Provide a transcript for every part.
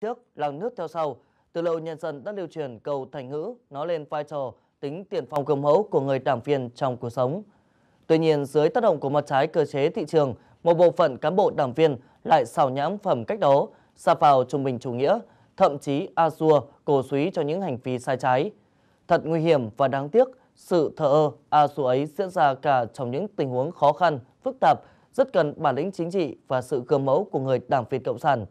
trước làng nước theo sau. Từ lâu nhân dân đã lưu truyền câu thành ngữ nói lên vai trò tính tiền phong cơm mẫu của người đảng viên trong cuộc sống. Tuy nhiên, dưới tác động của mặt trái cơ chế thị trường, một bộ phận cán bộ đảng viên lại xào nhãm phẩm cách đó, xa vào trung bình chủ nghĩa, thậm chí a xua cổ suý cho những hành vi sai trái. Thật nguy hiểm và đáng tiếc, sự thờ ơ a xua ấy diễn ra cả trong những tình huống khó khăn, phức tạp, rất cần bản lĩnh chính trị và sự gương mẫu của người đảng viên Cộng sản.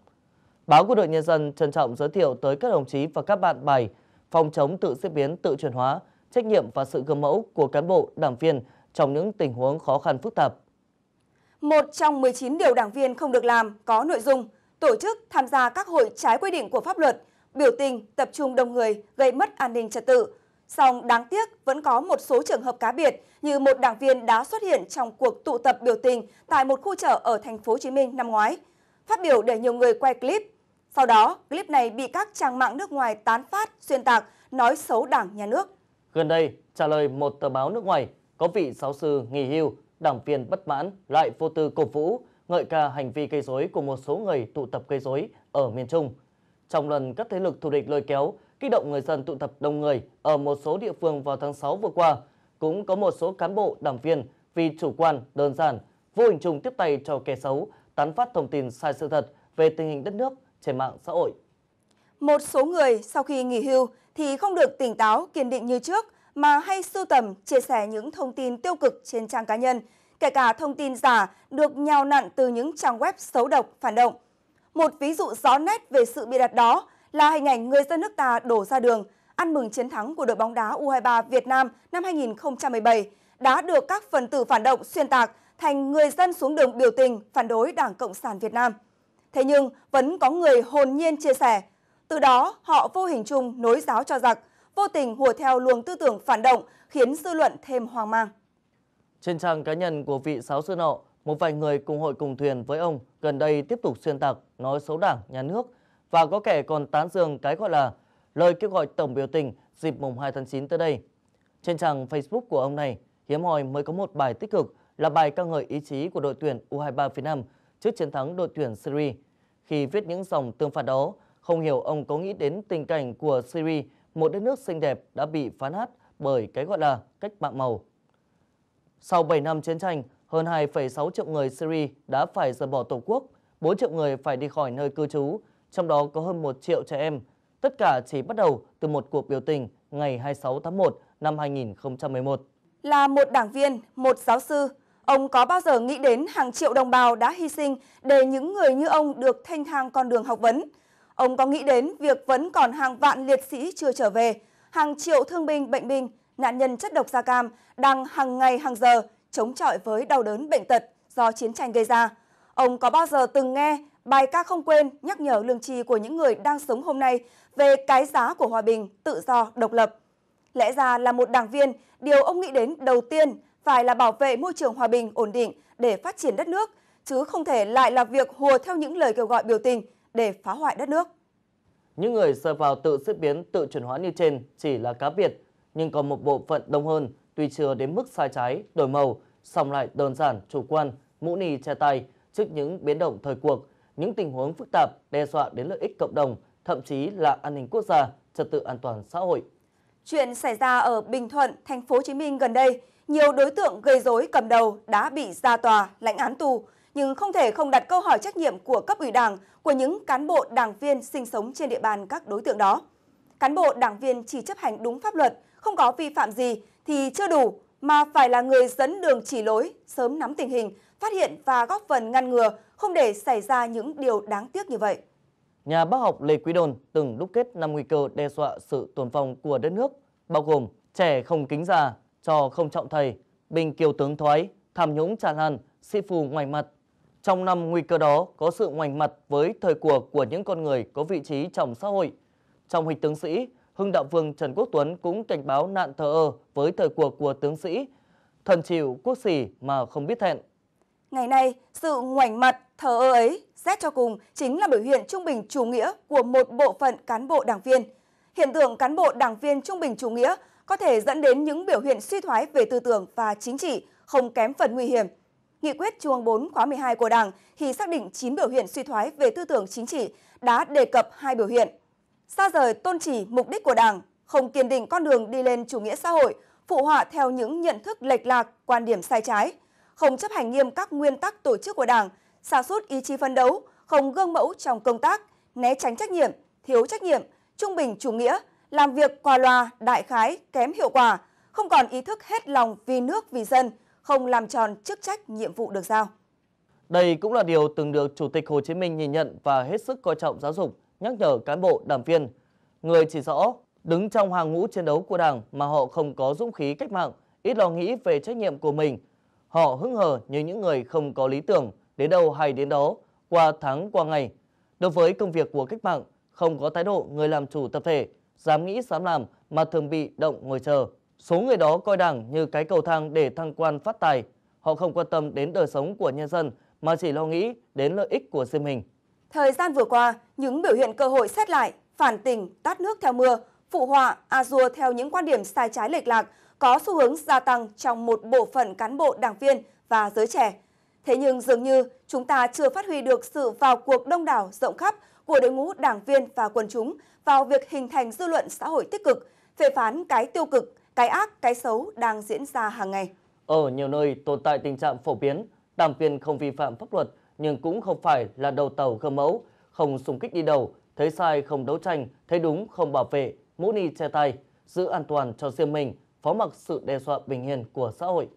Báo Quân đội Nhân dân trân trọng giới thiệu tới các đồng chí và các bạn bài Phòng chống tự diễn biến tự chuyển hóa, trách nhiệm và sự gương mẫu của cán bộ, đảng viên trong những tình huống khó khăn phức tạp. Một trong 19 điều đảng viên không được làm có nội dung tổ chức tham gia các hội trái quy định của pháp luật, biểu tình, tập trung đông người gây mất an ninh trật tự. Song đáng tiếc vẫn có một số trường hợp cá biệt như một đảng viên đã xuất hiện trong cuộc tụ tập biểu tình tại một khu chợ ở thành phố Hồ Chí Minh năm ngoái. Phát biểu để nhiều người quay clip, sau đó, clip này bị các trang mạng nước ngoài tán phát, xuyên tạc, nói xấu đảng nhà nước. Gần đây, trả lời một tờ báo nước ngoài, có vị giáo sư nghỉ hưu, đảng viên bất mãn lại vô tư cổ vũ, ngợi ca hành vi gây rối của một số người tụ tập gây rối ở miền Trung. Trong lần các thế lực thù địch lôi kéo, kích động người dân tụ tập đông người ở một số địa phương vào tháng 6 vừa qua, cũng có một số cán bộ đảng viên vì chủ quan, đơn giản, vô hình chung tiếp tay cho kẻ xấu, tán phát thông tin sai sự thật về tình hình đất nước – trên mạng xã hội. Một số người sau khi nghỉ hưu thì không được tỉnh táo, kiên định như trước mà hay sưu tầm, chia sẻ những thông tin tiêu cực trên trang cá nhân, kể cả thông tin giả được nhào nặn từ những trang web xấu độc, phản động. Một ví dụ rõ nét về sự bị đặt đó là hình ảnh người dân nước ta đổ ra đường, ăn mừng chiến thắng của đội bóng đá U23 Việt Nam năm 2017 đã được các phần tử phản động xuyên tạc thành người dân xuống đường biểu tình phản đối Đảng Cộng sản Việt Nam. Thế nhưng vẫn có người hồn nhiên chia sẻ. Từ đó họ vô hình chung nối giáo cho giặc, vô tình hùa theo luồng tư tưởng phản động khiến dư luận thêm hoang mang. Trên trang cá nhân của vị giáo sư nọ, một vài người cùng hội cùng thuyền với ông gần đây tiếp tục xuyên tạc, nói xấu đảng, nhà nước và có kẻ còn tán dương cái gọi là lời kêu gọi tổng biểu tình dịp mùng 2 tháng 9 tới đây. Trên trang Facebook của ông này, hiếm hoi mới có một bài tích cực là bài ca ngợi ý chí của đội tuyển U23 Việt Nam trước chiến thắng đội tuyển Syria. Khi viết những dòng tương phản đó, không hiểu ông có nghĩ đến tình cảnh của Syria, một đất nước xinh đẹp đã bị phán hát bởi cái gọi là cách mạng màu. Sau 7 năm chiến tranh, hơn 2,6 triệu người Syria đã phải rời bỏ Tổ quốc, 4 triệu người phải đi khỏi nơi cư trú, trong đó có hơn 1 triệu trẻ em. Tất cả chỉ bắt đầu từ một cuộc biểu tình ngày 26 tháng 1 năm 2011. Là một đảng viên, một giáo sư, Ông có bao giờ nghĩ đến hàng triệu đồng bào đã hy sinh để những người như ông được thanh thang con đường học vấn? Ông có nghĩ đến việc vẫn còn hàng vạn liệt sĩ chưa trở về, hàng triệu thương binh, bệnh binh, nạn nhân chất độc da cam đang hàng ngày hàng giờ chống chọi với đau đớn bệnh tật do chiến tranh gây ra? Ông có bao giờ từng nghe bài ca không quên nhắc nhở lương tri của những người đang sống hôm nay về cái giá của hòa bình, tự do, độc lập? Lẽ ra là một đảng viên, điều ông nghĩ đến đầu tiên phải là bảo vệ môi trường hòa bình, ổn định để phát triển đất nước, chứ không thể lại là việc hùa theo những lời kêu gọi biểu tình để phá hoại đất nước. Những người rơi vào tự diễn biến, tự chuyển hóa như trên chỉ là cá biệt, nhưng còn một bộ phận đông hơn tuy chưa đến mức sai trái, đổi màu, song lại đơn giản, chủ quan, mũ nì che tay trước những biến động thời cuộc, những tình huống phức tạp đe dọa đến lợi ích cộng đồng, thậm chí là an ninh quốc gia, trật tự an toàn xã hội. Chuyện xảy ra ở Bình Thuận, thành phố Hồ Chí Minh gần đây nhiều đối tượng gây dối cầm đầu đã bị ra tòa, lãnh án tù, nhưng không thể không đặt câu hỏi trách nhiệm của cấp ủy đảng, của những cán bộ đảng viên sinh sống trên địa bàn các đối tượng đó. Cán bộ đảng viên chỉ chấp hành đúng pháp luật, không có vi phạm gì thì chưa đủ, mà phải là người dẫn đường chỉ lối, sớm nắm tình hình, phát hiện và góp phần ngăn ngừa, không để xảy ra những điều đáng tiếc như vậy. Nhà bác học Lê Quý Đôn từng đúc kết năm nguy cơ đe dọa sự tồn vong của đất nước, bao gồm trẻ không kính già, cho không trọng thầy, binh kiều tướng thoái, tham nhũng tràn lan, sĩ phù ngoài mặt. Trong năm nguy cơ đó có sự ngoảnh mặt với thời của của những con người có vị trí trong xã hội. Trong hình tướng sĩ, Hưng Đạo Vương Trần Quốc Tuấn cũng cảnh báo nạn thờ ơ với thời cuộc của tướng sĩ, thần chịu quốc sỉ mà không biết thẹn. Ngày nay, sự ngoảnh mặt, thờ ơ ấy, xét cho cùng chính là biểu hiện trung bình chủ nghĩa của một bộ phận cán bộ đảng viên. Hiện tượng cán bộ đảng viên trung bình chủ nghĩa có thể dẫn đến những biểu hiện suy thoái về tư tưởng và chính trị không kém phần nguy hiểm. Nghị quyết Trung ương 4 khóa 12 của Đảng thì xác định 9 biểu hiện suy thoái về tư tưởng chính trị đã đề cập hai biểu hiện. Xa rời tôn chỉ mục đích của Đảng, không kiên định con đường đi lên chủ nghĩa xã hội, phụ họa theo những nhận thức lệch lạc, quan điểm sai trái, không chấp hành nghiêm các nguyên tắc tổ chức của Đảng, xa sút ý chí phấn đấu, không gương mẫu trong công tác, né tránh trách nhiệm, thiếu trách nhiệm, trung bình chủ nghĩa, làm việc qua loa, đại khái, kém hiệu quả, không còn ý thức hết lòng vì nước vì dân, không làm tròn chức trách nhiệm vụ được giao. Đây cũng là điều từng được Chủ tịch Hồ Chí Minh nhìn nhận và hết sức coi trọng giáo dục, nhắc nhở cán bộ, đảng viên. Người chỉ rõ, đứng trong hàng ngũ chiến đấu của Đảng mà họ không có dũng khí cách mạng, ít lo nghĩ về trách nhiệm của mình. Họ hứng hờ như những người không có lý tưởng, đến đâu hay đến đó, qua tháng qua ngày. Đối với công việc của cách mạng, không có thái độ người làm chủ tập thể, dám nghĩ dám làm mà thường bị động ngồi chờ. Số người đó coi Đảng như cái cầu thang để thăng quan phát tài. Họ không quan tâm đến đời sống của nhân dân mà chỉ lo nghĩ đến lợi ích của riêng mình. Thời gian vừa qua, những biểu hiện cơ hội xét lại, phản tình, tát nước theo mưa, phụ họa, a rùa theo những quan điểm sai trái lệch lạc có xu hướng gia tăng trong một bộ phận cán bộ đảng viên và giới trẻ. Thế nhưng dường như chúng ta chưa phát huy được sự vào cuộc đông đảo rộng khắp của đội ngũ đảng viên và quần chúng vào việc hình thành dư luận xã hội tích cực, phê phán cái tiêu cực, cái ác, cái xấu đang diễn ra hàng ngày. Ở nhiều nơi tồn tại tình trạng phổ biến, đảng viên không vi phạm pháp luật nhưng cũng không phải là đầu tàu gương mẫu, không xung kích đi đầu, thấy sai không đấu tranh, thấy đúng không bảo vệ, mũ ni che tay, giữ an toàn cho riêng mình, phó mặc sự đe dọa bình yên của xã hội.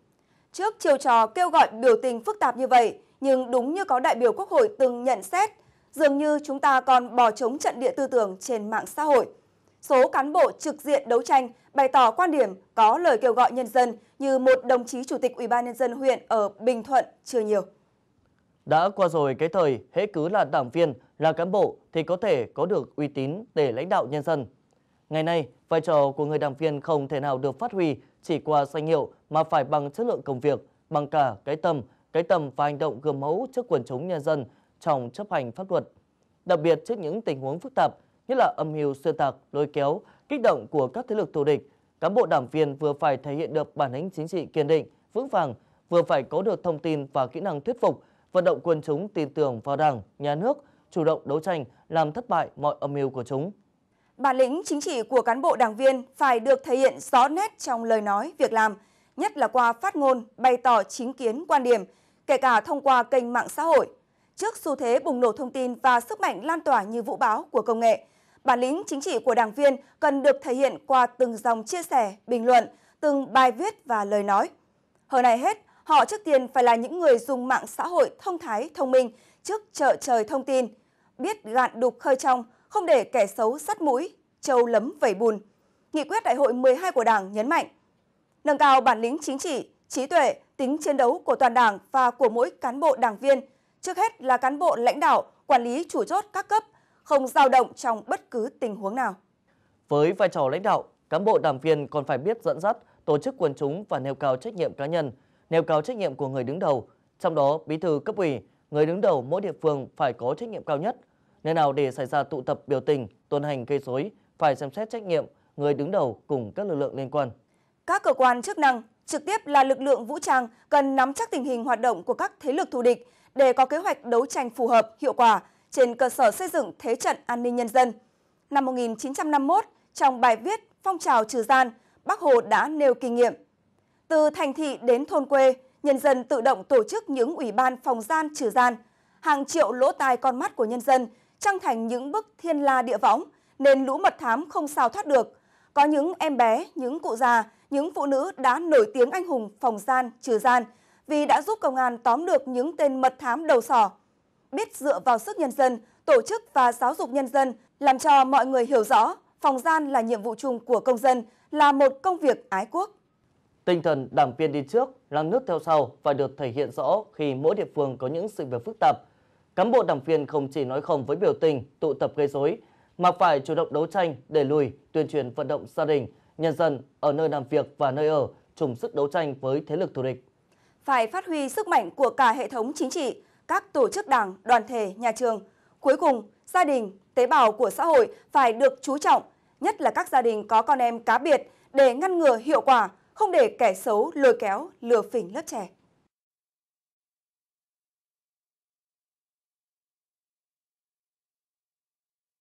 Trước chiều trò kêu gọi biểu tình phức tạp như vậy, nhưng đúng như có đại biểu Quốc hội từng nhận xét, dường như chúng ta còn bỏ trống trận địa tư tưởng trên mạng xã hội. Số cán bộ trực diện đấu tranh bày tỏ quan điểm có lời kêu gọi nhân dân như một đồng chí chủ tịch Ủy ban nhân dân huyện ở Bình Thuận chưa nhiều. Đã qua rồi cái thời, hễ cứ là đảng viên, là cán bộ thì có thể có được uy tín để lãnh đạo nhân dân. Ngày nay, vai trò của người đảng viên không thể nào được phát huy chỉ qua danh hiệu mà phải bằng chất lượng công việc, bằng cả cái tâm, cái tâm và hành động gương mẫu trước quần chúng nhân dân – trong chấp hành pháp luật. Đặc biệt trước những tình huống phức tạp, nhất là âm mưu xuyên tạc, lôi kéo, kích động của các thế lực thù địch, cán bộ đảng viên vừa phải thể hiện được bản lĩnh chính trị kiên định, vững vàng, vừa phải có được thông tin và kỹ năng thuyết phục, vận động quần chúng tin tưởng vào Đảng, nhà nước, chủ động đấu tranh làm thất bại mọi âm mưu của chúng. Bản lĩnh chính trị của cán bộ đảng viên phải được thể hiện rõ nét trong lời nói, việc làm, nhất là qua phát ngôn, bày tỏ chính kiến, quan điểm, kể cả thông qua kênh mạng xã hội – Trước xu thế bùng nổ thông tin và sức mạnh lan tỏa như vũ báo của công nghệ, bản lĩnh chính trị của đảng viên cần được thể hiện qua từng dòng chia sẻ, bình luận, từng bài viết và lời nói. Hơn này hết, họ trước tiên phải là những người dùng mạng xã hội thông thái, thông minh trước chợ trời thông tin, biết gạn đục khơi trong, không để kẻ xấu sắt mũi, trâu lấm vẩy bùn. Nghị quyết đại hội 12 của Đảng nhấn mạnh, nâng cao bản lĩnh chính trị, trí tuệ, tính chiến đấu của toàn Đảng và của mỗi cán bộ đảng viên – trước hết là cán bộ lãnh đạo, quản lý chủ chốt các cấp, không dao động trong bất cứ tình huống nào. Với vai trò lãnh đạo, cán bộ đảng viên còn phải biết dẫn dắt, tổ chức quần chúng và nêu cao trách nhiệm cá nhân, nêu cao trách nhiệm của người đứng đầu. Trong đó, bí thư cấp ủy, người đứng đầu mỗi địa phương phải có trách nhiệm cao nhất. Nơi nào để xảy ra tụ tập biểu tình, tuần hành gây rối phải xem xét trách nhiệm người đứng đầu cùng các lực lượng liên quan. Các cơ quan chức năng, trực tiếp là lực lượng vũ trang cần nắm chắc tình hình hoạt động của các thế lực thù địch, để có kế hoạch đấu tranh phù hợp, hiệu quả trên cơ sở xây dựng thế trận an ninh nhân dân. Năm 1951, trong bài viết Phong trào trừ gian, Bác Hồ đã nêu kinh nghiệm. Từ thành thị đến thôn quê, nhân dân tự động tổ chức những ủy ban phòng gian trừ gian. Hàng triệu lỗ tai con mắt của nhân dân trăng thành những bức thiên la địa võng, nên lũ mật thám không sao thoát được. Có những em bé, những cụ già, những phụ nữ đã nổi tiếng anh hùng phòng gian, trừ gian, vì đã giúp công an tóm được những tên mật thám đầu sỏ. Biết dựa vào sức nhân dân, tổ chức và giáo dục nhân dân, làm cho mọi người hiểu rõ phòng gian là nhiệm vụ chung của công dân, là một công việc ái quốc. Tinh thần đảng viên đi trước, làm nước theo sau và được thể hiện rõ khi mỗi địa phương có những sự việc phức tạp. Cán bộ đảng viên không chỉ nói không với biểu tình, tụ tập gây rối, mà phải chủ động đấu tranh, để lùi, tuyên truyền vận động gia đình, nhân dân ở nơi làm việc và nơi ở, chung sức đấu tranh với thế lực thù địch phải phát huy sức mạnh của cả hệ thống chính trị, các tổ chức đảng, đoàn thể, nhà trường. Cuối cùng, gia đình, tế bào của xã hội phải được chú trọng, nhất là các gia đình có con em cá biệt để ngăn ngừa hiệu quả, không để kẻ xấu lôi kéo, lừa phỉnh lớp trẻ.